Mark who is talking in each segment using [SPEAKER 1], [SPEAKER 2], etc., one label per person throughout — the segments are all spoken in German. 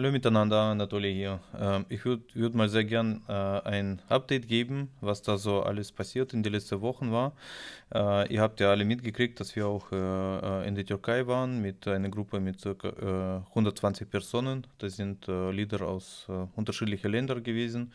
[SPEAKER 1] Hallo miteinander, Anatoly hier. Ähm, ich würde würd mal sehr gern äh, ein Update geben, was da so alles passiert in den letzten Wochen war. Äh, ihr habt ja alle mitgekriegt, dass wir auch äh, äh in der Türkei waren mit einer Gruppe mit ca. 120 äh, Personen. Das sind äh, Leader aus unterschiedlichen Ländern gewesen.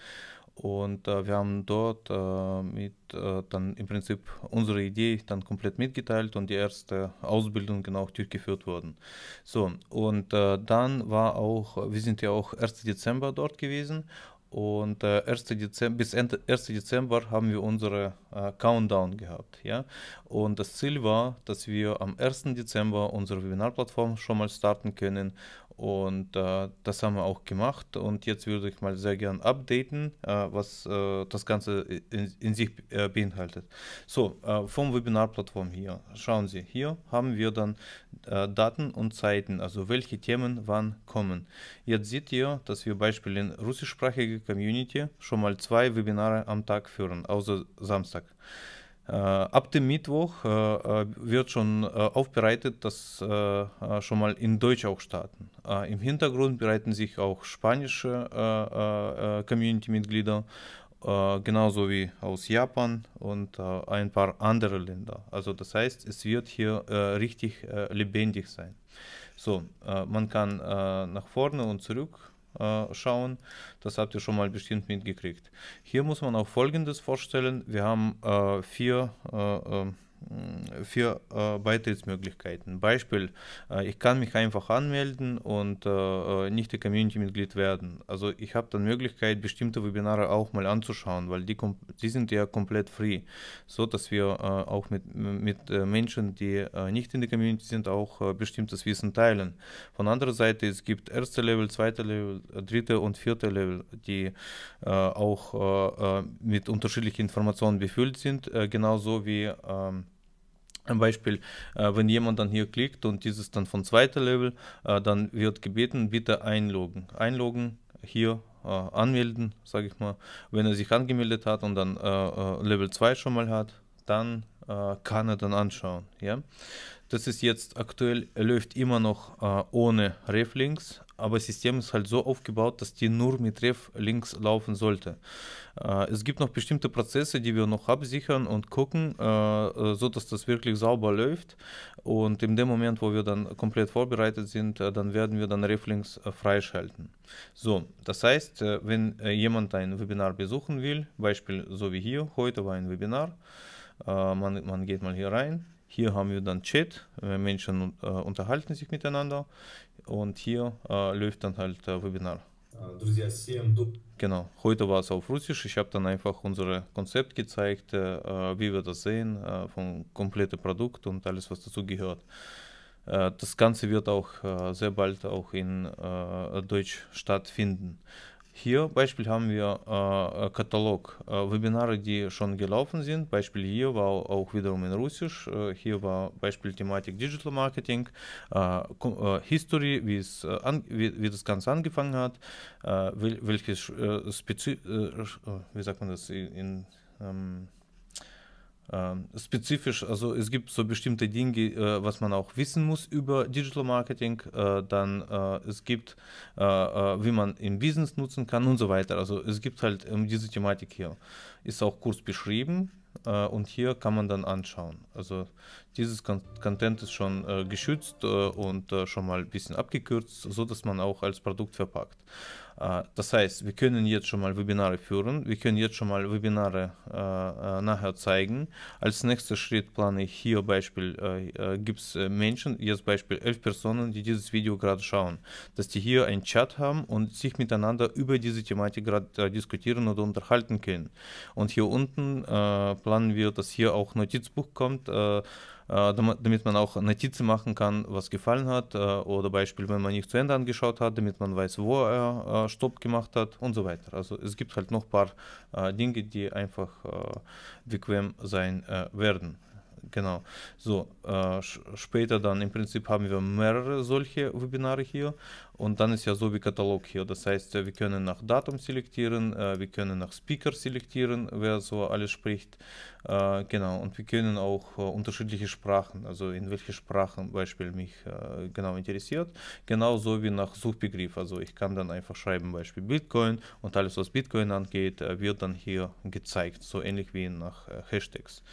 [SPEAKER 1] Und äh, wir haben dort äh, mit, äh, dann im Prinzip unsere Idee dann komplett mitgeteilt und die erste Ausbildung genau durchgeführt worden. So, und äh, dann war auch, wir sind ja auch 1. Dezember dort gewesen und äh, 1. Dezember, bis Ende, 1. Dezember haben wir unsere äh, Countdown gehabt. Ja? Und das Ziel war, dass wir am 1. Dezember unsere Webinarplattform schon mal starten können und äh, das haben wir auch gemacht. Und jetzt würde ich mal sehr gern updaten, äh, was äh, das Ganze in, in sich äh, beinhaltet. So, äh, vom Webinar-Plattform hier. Schauen Sie, hier haben wir dann äh, Daten und Zeiten, also welche Themen wann kommen. Jetzt seht ihr, dass wir beispielsweise in russischsprachiger Community schon mal zwei Webinare am Tag führen, außer Samstag. Äh, ab dem Mittwoch äh, äh, wird schon aufbereitet, dass schon mal in Deutsch auch starten. Im Hintergrund bereiten sich auch spanische Community-Mitglieder äh, genauso wie aus Japan und äh, ein paar andere Länder. Also das heißt, es wird hier äh, richtig lebendig sein. So, man kann nach vorne und zurück äh, schauen. Das habt ihr schon mal bestimmt mitgekriegt. Hier muss man auch Folgendes vorstellen. Wir haben äh, vier äh, ähm, für äh, Beitrittsmöglichkeiten. Beispiel, äh, ich kann mich einfach anmelden und äh, äh nicht die Community-Mitglied werden. Also ich habe dann Möglichkeit, bestimmte Webinare auch mal anzuschauen, weil die, die sind ja komplett free, so dass wir äh, auch mit, mit äh, Menschen, die nicht in der Community sind, auch bestimmtes Wissen teilen. Von anderer Seite, es gibt erste Level, zweite Level, dritte und vierte Level, die auch mit unterschiedlichen Informationen befüllt sind, genauso wie ähm, ein Beispiel, äh, wenn jemand dann hier klickt und dieses dann von zweiter Level, äh, dann wird gebeten, bitte einloggen. Einloggen hier äh, anmelden, sage ich mal. Wenn er sich angemeldet hat und dann äh, äh, Level 2 schon mal hat, dann äh, kann er dann anschauen. Ja? Das ist jetzt aktuell, läuft immer noch ohne Reflinks, aber das System ist halt so aufgebaut, dass die nur mit Ref links laufen sollte. Äh, es gibt noch bestimmte Prozesse, die wir noch absichern und gucken, äh, äh so dass das wirklich sauber läuft. Und in dem Moment, wo wir dann komplett vorbereitet sind, äh, dann werden wir dann Ref links äh, freischalten. So, das heißt, äh, wenn jemand ein Webinar besuchen will, Beispiel so wie hier, heute war ein Webinar, man, man geht mal hier rein, hier haben wir dann Chat, Menschen äh, unterhalten sich miteinander und hier äh, läuft dann halt äh, Webinar. Äh, genau, heute war es auf Russisch. Ich habe dann einfach unser Konzept gezeigt, äh, äh, wie wir das sehen, äh, vom kompletten Produkt und alles, was dazu gehört. das Ganze wird auch sehr bald auch in Deutsch stattfinden. Hier Beispiel haben wir äh, Katalog, äh, Webinare, die schon gelaufen sind. Beispiel hier war auch wiederum in Russisch. Äh, hier war Beispiel Thematik Digital Marketing, äh, äh, History, wie, es, äh, wie, wie, das Ganze angefangen hat, welches äh, spezi wie sagt man das in, in ähm, ähm, spezifisch, also es gibt so bestimmte Dinge, äh, was man auch wissen muss über Digital Marketing, äh, dann äh, es gibt, äh, äh, wie man im Business nutzen kann und so weiter. Also es gibt halt ähm, diese Thematik hier. Ist auch kurz beschrieben äh, und hier kann man dann anschauen. Also dieses Con Content ist schon geschützt und schon mal ein bisschen abgekürzt, so dass man auch als Produkt verpackt. Äh, das heißt, wir können jetzt schon mal Webinare führen, wir können jetzt schon mal Webinare äh, äh nachher zeigen. Als nächster Schritt plane ich hier Beispiel, äh, äh gibt es Menschen, jetzt Beispiel elf Personen, die dieses Video gerade schauen, dass die hier einen Chat haben und sich miteinander über diese Thematik gerade äh, diskutieren oder unterhalten können. Und hier unten planen wir, dass hier auch Notizbuch kommt. Äh, damit man auch Notizen machen kann, was gefallen hat äh, oder Beispiel, wenn man nicht zu Ende angeschaut hat, damit man weiß, wo er äh, Stopp gemacht hat und so weiter. Also es gibt halt noch ein paar Dinge, die einfach bequem sein werden. Genau. So, äh, später dann im Prinzip haben wir mehrere solche Webinare hier und dann ist ja so wie Katalog hier. Das heißt, äh, wir können nach Datum selektieren, äh, wir können nach Speaker selektieren, wer so alles spricht. Äh, genau, und wir können auch unterschiedliche Sprachen, also in welche Sprachen Beispiel mich genau interessiert. Genauso wie nach Suchbegriff. Also ich kann dann einfach schreiben Beispiel Bitcoin und alles, was Bitcoin angeht, wird dann hier gezeigt. So ähnlich wie nach Hashtags.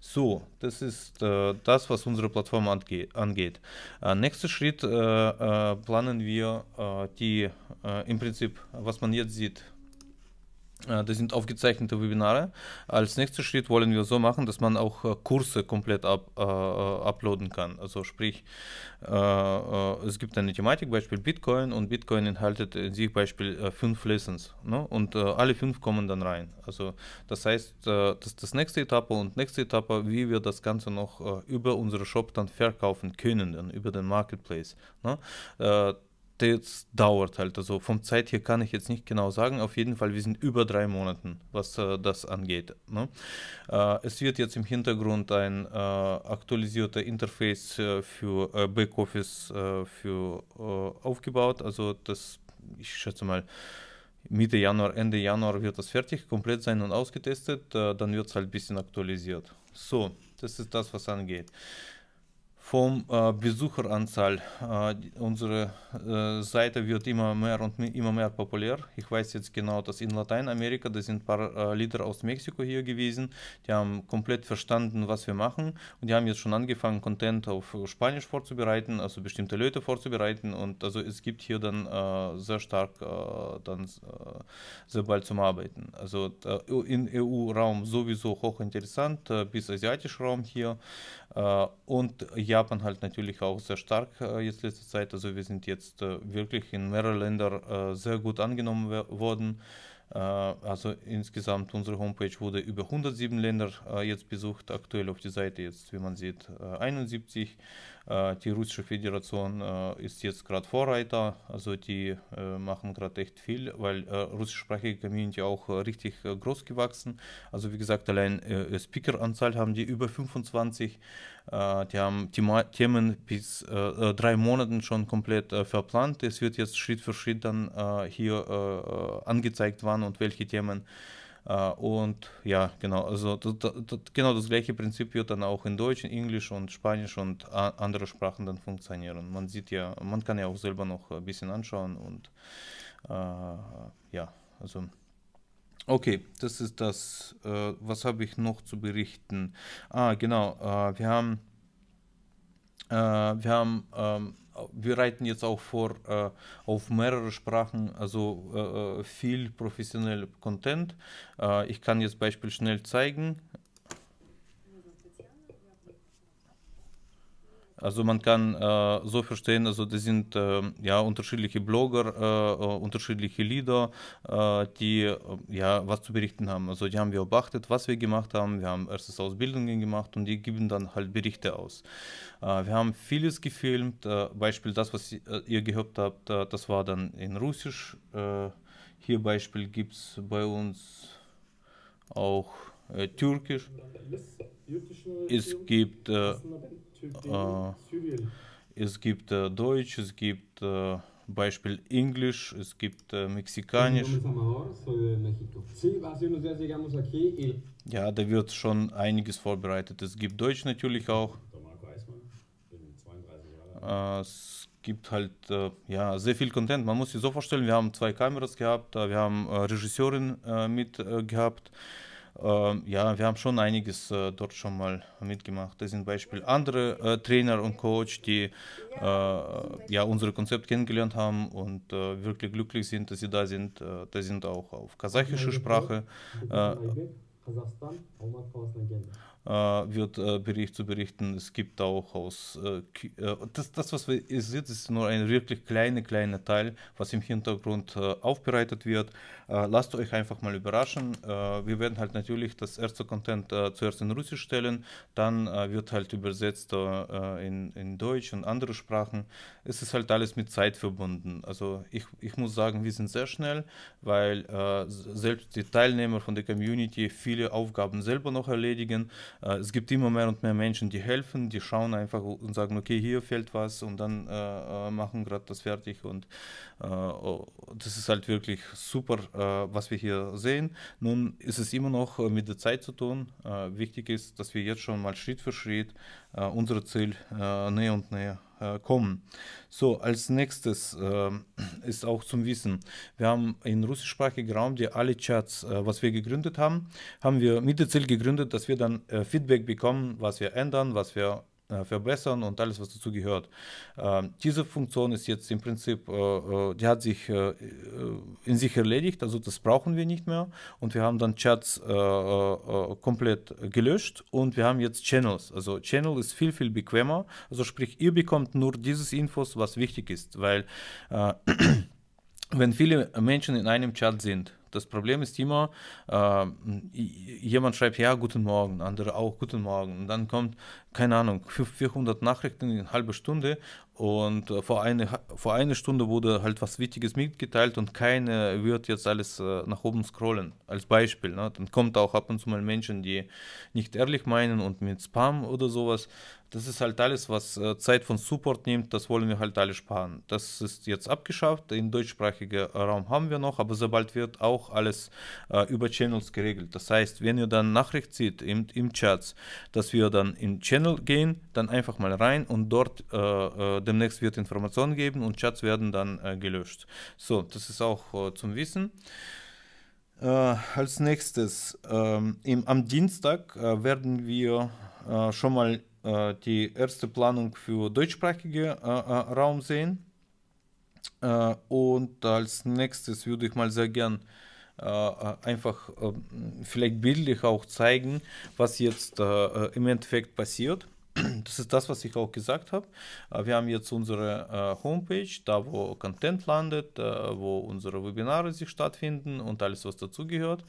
[SPEAKER 1] So, das ist das, was unsere Plattform angeht. Nächster Schritt planen wir wir äh, die äh, im Prinzip, was man jetzt sieht, äh, das sind aufgezeichnete Webinare. Als nächster Schritt wollen wir so machen, dass man auch äh, Kurse komplett ab, äh, äh, uploaden kann. Also sprich, äh, es gibt eine Thematik, Beispiel Bitcoin, und Bitcoin enthaltet in sich Beispiel fünf Lessons. Ne? Und äh, alle fünf kommen dann rein. Also das heißt, das ist das nächste Etappe und nächste Etappe, wie wir das Ganze noch über unseren Shop dann verkaufen können, dann über den Marketplace. Ne? das dauert halt. Also vom Zeit her kann ich jetzt nicht genau sagen. Auf jeden Fall, wir sind über drei Monaten, was äh, das angeht. Ne? Äh, es wird jetzt im Hintergrund ein äh, aktualisierter Interface äh, für äh, Backoffice äh, für aufgebaut. Also das, ich schätze mal, Mitte Januar, Ende Januar wird das fertig, komplett sein und ausgetestet. dann wird es halt ein bisschen aktualisiert. So, das ist das, was angeht vom äh, Besucheranzahl. Äh, unsere äh, Seite wird immer mehr und immer mehr populär. Ich weiß jetzt genau, dass in Lateinamerika, da sind ein paar äh, Lieder aus Mexiko hier gewesen, die haben komplett verstanden, was wir machen und die haben jetzt schon angefangen, Content auf äh, Spanisch vorzubereiten, also bestimmte Leute vorzubereiten und also es gibt hier dann äh, sehr stark dann sehr bald zum Arbeiten. Also in EU-Raum sowieso hochinteressant, bis asiatischer Raum hier. Э, und Japan halt natürlich auch sehr stark äh, jetzt letzte Zeit. Also wir sind jetzt äh, wirklich in mehreren Ländern äh, sehr gut angenommen worden. Also insgesamt unsere Homepage wurde über 107 Länder jetzt besucht, aktuell auf der Seite jetzt, wie man sieht, 71 die russische Föderation ist jetzt gerade Vorreiter, also die machen gerade echt viel, weil russischsprachige Community auch richtig э, groß gewachsen. Also wie gesagt, allein э, э, Speaker-Anzahl haben die über 25. Äh, die haben Thema Themen bis äh, äh, drei Monaten schon komplett verplant. Es wird jetzt Schritt für Schritt dann hier angezeigt, wann und welche Themen und ja, genau, also das, das, genau das gleiche Prinzip wird dann auch in Deutsch, Englisch und Spanisch und andere Sprachen dann funktionieren. Man sieht ja, man kann ja auch selber noch ein bisschen anschauen und äh, ja, also. Okay, das ist das. Äh, was habe ich noch zu berichten? Ah, genau. Äh, wir haben äh, wir haben ähm, wir reiten jetzt auch vor äh, auf mehrere Sprachen, also äh, äh viel professionell Content. Äh, ich kann jetzt Beispiel schnell zeigen. Also man kann äh, so verstehen, also das sind äh, ja unterschiedliche Blogger, äh, äh unterschiedliche Leader, äh, die äh, ja was zu berichten haben. Also die haben wir beobachtet, was wir gemacht haben. Wir haben erstes Ausbildungen gemacht und die geben dann halt Berichte aus. wir haben vieles gefilmt. Beispiel das, was ihr gehört habt, das war dann in Russisch. hier Beispiel gibt es bei uns auch Türkisch. Es gibt äh, es gibt äh, Deutsch, es gibt äh, Beispiel Englisch, es gibt äh, Mexikanisch. Äh, e. Ja, da wird schon einiges vorbereitet. Es gibt Deutsch natürlich auch. Äh, es gibt halt ja, sehr viel Content. Man muss sich so vorstellen, wir haben zwei Kameras gehabt, wir haben Regisseurin mit gehabt ja, wir haben schon einiges dort schon mal mitgemacht. Das sind Beispiel andere Trainer und Coach, die ja unser Konzept kennengelernt haben und wirklich glücklich sind, dass sie da sind. Äh, da sind auch auf kasachische Sprache. Äh, wird äh, Bericht zu berichten. Es gibt auch aus, äh, das, das was wir sehen, ist nur ein wirklich kleiner, kleiner Teil, was im Hintergrund aufbereitet wird. lasst euch einfach mal überraschen. wir werden halt natürlich das erste Content zuerst in Russisch stellen, dann wird halt übersetzt in, in Deutsch und andere Sprachen. Es ist halt alles mit Zeit verbunden. Also ich, ich muss sagen, wir sind sehr schnell, weil selbst die Teilnehmer von der Community viele Aufgaben selber noch erledigen. Äh, es gibt immer mehr und mehr Menschen, die helfen, die schauen einfach und sagen, okay, hier fehlt was und dann äh, äh machen gerade das fertig. Und äh, oh, das ist halt wirklich super, äh, was wir hier sehen. Nun ist es immer noch mit der Zeit zu tun. wichtig ist, dass wir jetzt schon mal Schritt für Schritt äh, unser Ziel näher und näher kommen. So, als nächstes ähm, ist auch zum Wissen. Wir haben in russischsprachigen Raum die alle Chats, äh, was wir gegründet haben, haben wir mit dem Ziel gegründet, dass wir dann äh, Feedback bekommen, was wir ändern, was wir verbessern äh, und alles, was dazu gehört. Ähm, diese Funktion ist jetzt im Prinzip, äh, äh die hat sich äh, in sich erledigt, also das brauchen wir nicht mehr. Und wir haben dann Chats komplett gelöscht und wir haben jetzt Channels. Also Channel ist viel, viel bequemer. Also sprich, ihr bekommt nur dieses Infos, was wichtig ist, weil wenn viele Menschen in einem Chat sind, das Problem ist immer, äh, jemand schreibt ja, guten Morgen, andere auch guten Morgen. Und dann kommt, keine Ahnung, 400 Nachrichten in einer halben Stunde und äh, vor einer vor eine Stunde wurde halt was Wichtiges mitgeteilt und keiner wird jetzt alles äh, nach oben scrollen, als Beispiel. Ne? Dann kommt auch ab und zu mal Menschen, die nicht ehrlich meinen und mit Spam oder sowas. Das ist halt alles, was äh, Zeit von Support nimmt, das wollen wir halt alle sparen. Das ist jetzt abgeschafft, im deutschsprachigen Raum haben wir noch, aber sobald wird auch alles äh, über Channels geregelt. Das heißt, wenn ihr dann Nachricht seht im, im Chat, dass wir dann in Channel gehen, dann einfach mal rein und dort äh, äh, demnächst wird Informationen geben und Chats werden dann äh, gelöscht. So, das ist auch äh, zum Wissen. Äh, als nächstes, ähm, im, am Dienstag äh, werden wir schon mal die erste Planung für deutschsprachigen Raum sehen. und als nächstes würde ich mal sehr gern einfach ähm, vielleicht bildlich auch zeigen, was jetzt im Endeffekt passiert. Das ist das, was ich auch gesagt habe. Äh, wir haben jetzt unsere äh, Homepage, da wo Content landet, äh, wo unsere Webinare sich stattfinden und alles, was dazugehört.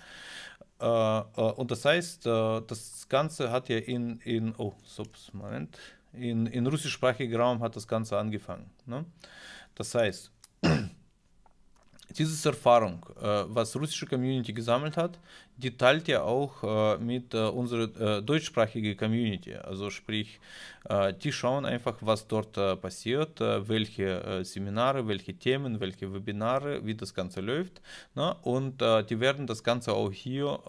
[SPEAKER 1] Äh, äh und das heißt, äh, das Ganze hat ja in, in oh, ups, Moment, in, in russischsprachigem Raum hat das Ganze angefangen. Ne? Das heißt, diese Erfahrung, was russische Community gesammelt hat, die teilt ja auch äh, mit äh, unserer äh, deutschsprachigen Community. Also sprich, äh, die schauen einfach, was dort äh, passiert, äh, welche Seminare, welche Themen, welche Webinare, wie das Ganze läuft. Na? Ne? Und die werden das Ganze auch hier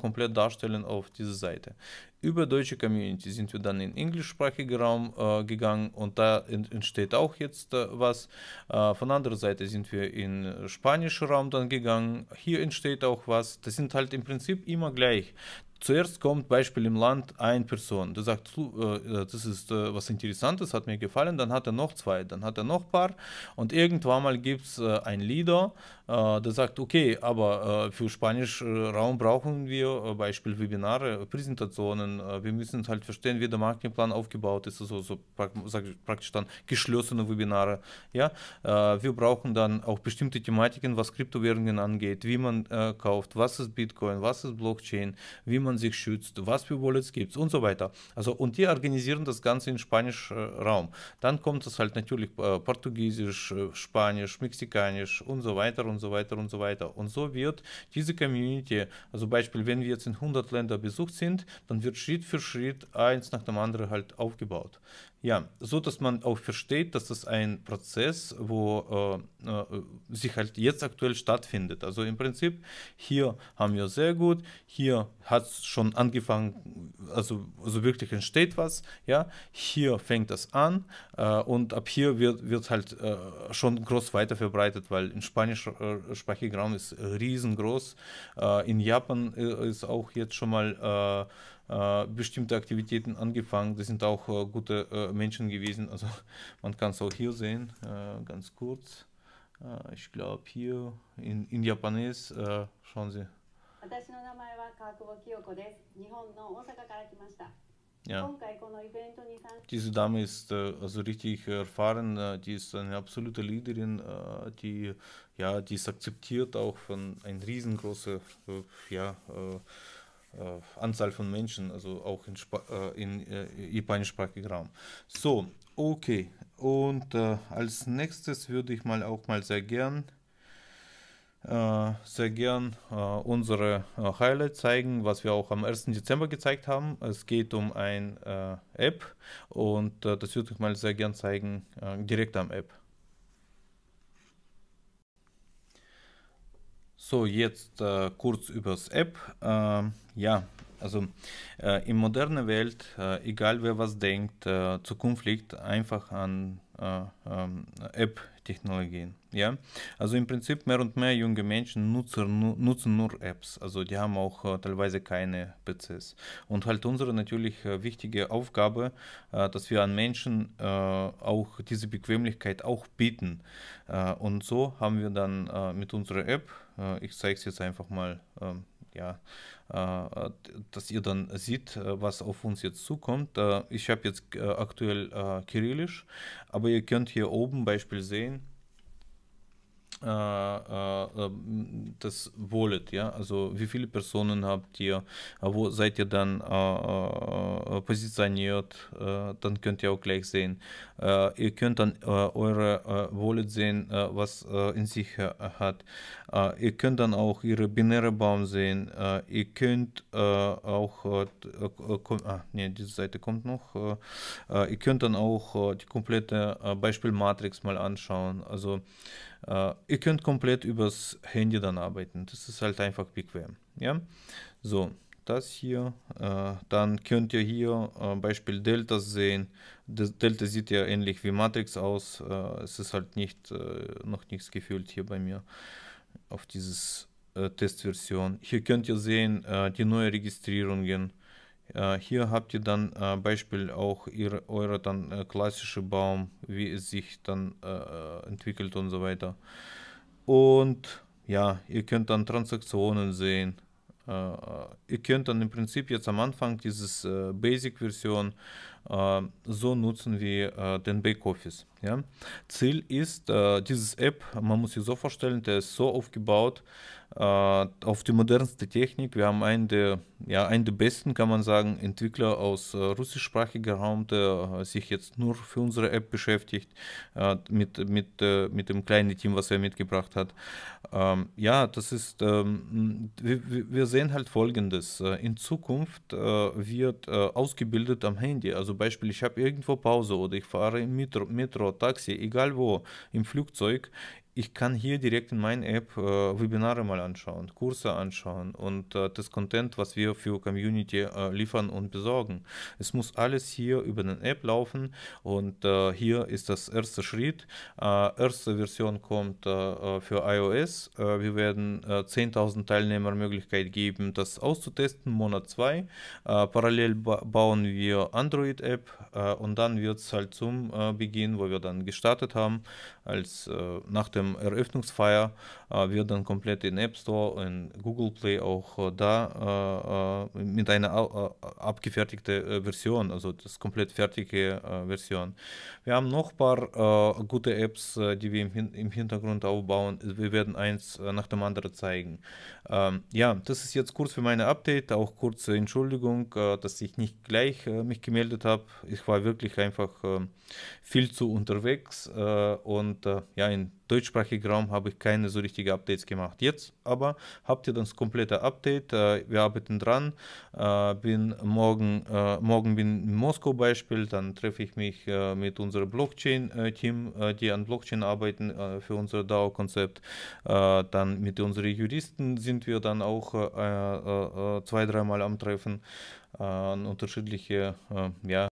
[SPEAKER 1] komplett darstellen auf dieser Seite. Über deutsche Community sind wir dann in englischsprachigen Raum gegangen und da ent entsteht auch jetzt was. von anderer Seite sind wir in spanischen Raum dann gegangen. Hier entsteht auch was. Das sind halt im Prinzip immer gleich. Zuerst kommt Beispiel im Land eine Person. Der sagt, äh, äh, das ist äh, was Interessantes, hat mir gefallen. Dann hat er noch zwei, dann hat er noch ein paar. Und irgendwann mal gibt es äh, ein Leader, der sagt, okay, aber für Spanisch Raum brauchen wir Beispiel Webinare, Präsentationen. wir müssen halt verstehen, wie der Marketingplan aufgebaut ist. Also so praktisch dann geschlossene Webinare. Ja? wir brauchen dann auch bestimmte Thematiken, was Kryptowährungen angeht, wie man kauft, was ist Bitcoin, was ist Blockchain, wie man man sich schützt, was für Wallets gibt es und so weiter. Also, und die organisieren das Ganze in spanischen äh, Raum. Dann kommt es halt natürlich äh, Portugiesisch, äh, Spanisch, Mexikanisch und so weiter und so weiter und so weiter. Und so wird diese Community, also Beispiel, wenn wir jetzt in 100 Länder besucht sind, dann wird Schritt für Schritt eins nach dem anderen halt aufgebaut. Ja, so dass man auch versteht, dass das ein Prozess, wo äh, äh, sich halt jetzt aktuell stattfindet. Also im Prinzip, hier haben wir sehr gut, hier hat es schon angefangen, also, also wirklich entsteht was, ja, hier fängt das an äh, und ab hier wird, wird halt äh, schon groß weiter verbreitet, weil in spanischsprachigen äh, Raum ist riesengroß, äh, in Japan ist auch jetzt schon mal äh, bestimmte Aktivitäten angefangen. Das sind auch äh, gute äh, Menschen gewesen. Also man kann es auch hier sehen, ganz kurz. ich glaube hier in, in Japanes, schauen Sie. Ja. Diese Dame ist äh, also richtig erfahren, äh, die ist eine absolute Leaderin, äh, die, ja, die ist akzeptiert auch von ein riesengroßer ja, äh, Anzahl von Menschen, also auch in, Sp äh, in äh, japanischsprachigen Raum. So, okay. Und äh, als nächstes würde ich mal auch mal sehr gern äh, sehr gern äh, unsere Highlights zeigen, was wir auch am 1. Dezember gezeigt haben. Es geht um ein App und das würde ich mal sehr gern zeigen direkt am App. So, jetzt äh, kurz übers App. Äh, ja, also äh, in moderner Welt, äh, egal wer was denkt, äh, Zukunft liegt einfach an äh, ähm, App-Technologien. Ja, also im Prinzip mehr und mehr junge Menschen nutzen, nu nutzen nur Apps. Also die haben auch äh, teilweise keine PCs. Und halt unsere natürlich äh, wichtige Aufgabe, äh, dass wir an Menschen auch diese Bequemlichkeit auch bieten. und so haben wir dann mit unserer App äh, ich zeige es jetzt einfach mal, ähm, ja, äh, dass ihr dann seht, äh, was auf uns jetzt zukommt. Äh, ich habe jetzt äh, aktuell Kyrillisch, aber ihr könnt hier oben Beispiel sehen, äh, äh, ähm, das Wallet, ja, also wie viele Personen habt ihr, äh, wo seid ihr dann äh, positioniert, äh, dann könnt ihr auch gleich sehen. Äh, ihr könnt dann eure Wallet sehen, was in sich hat. ihr könnt dann auch ihre binäre Baum sehen. ihr könnt auch, ah, nee, diese Seite kommt noch. ihr könnt dann auch die komplette Beispielmatrix mal anschauen. Also Uh, ihr könnt komplett übers Handy dann arbeiten. Das ist halt einfach bequem. Ja? So, das hier. Uh, dann könnt ihr hier uh, Beispiel Delta sehen. Das Delta sieht ja ähnlich wie Matrix aus. es ist halt nicht, noch nichts gefühlt hier bei mir auf dieses Testversion. Hier könnt ihr sehen die neuen Registrierungen. Äh, hier habt ihr dann äh, Beispiel auch eure dann äh, klassische Baum, wie es sich dann äh, äh, entwickelt und so weiter. Und ja, ihr könnt dann Transaktionen sehen. Äh, äh ihr könnt dann im Prinzip jetzt am Anfang dieses Basic-Version so nutzen wie den Backoffice. Ja? Ziel ist, dieses App, man muss sich so vorstellen, der ist so aufgebaut, äh, äh, auf die modernste Technik. Wir haben einen der, ja, einen der besten, kann man sagen, Entwickler aus äh, russischsprachiger Raum, der äh, sich jetzt nur für unsere App beschäftigt, äh, mit, mit, äh, mit dem kleinen Team, was er mitgebracht hat. Ähm, ja, das ist, ähm, wir, wir, sehen halt Folgendes. Äh, in Zukunft wird ausgebildet am Handy. Also Beispiel, ich habe irgendwo Pause oder ich fahre im Metro, Metro, Taxi, egal wo, im Flugzeug ich kann hier direkt in meiner App äh, Webinare mal anschauen, Kurse anschauen und äh, das Content, was wir für Community äh, liefern und besorgen. Es muss alles hier über den App laufen und äh, hier ist das erste Schritt. Äh, erste Version kommt äh, für iOS. wir werden 10.000 Teilnehmer Möglichkeit geben, das auszutesten, Monat 2. parallel ba bauen wir Android-App und dann wird es halt zum Beginn, wo wir dann gestartet haben, als nach dem ähm, Eröffnungsfeier äh, wird dann komplett in App Store und Google Play auch äh, da äh, äh mit einer äh, äh, abgefertigten Version, also das komplett fertige Version. Wir haben noch ein paar gute Apps, die wir im, im, Hintergrund aufbauen. Wir werden eins nach dem anderen zeigen. Ähm, ja, das ist jetzt kurz für meine Update, auch kurze Entschuldigung, dass ich nicht gleich mich gemeldet habe. Ich war wirklich einfach ähm, viel zu unterwegs und ja, in deutschsprachigen Raum habe ich keine so richtigen Updates gemacht. Jetzt aber habt ihr das komplette Update. Äh, wir arbeiten dran. Äh, bin morgen, äh, morgen bin in Moskau Beispiel. Dann treffe ich mich mit unserem Blockchain-Team, die an Blockchain arbeiten für unser DAO-Konzept. dann mit unseren Juristen sind wir dann auch äh, äh, zwei, dreimal am Treffen an unterschiedliche ja,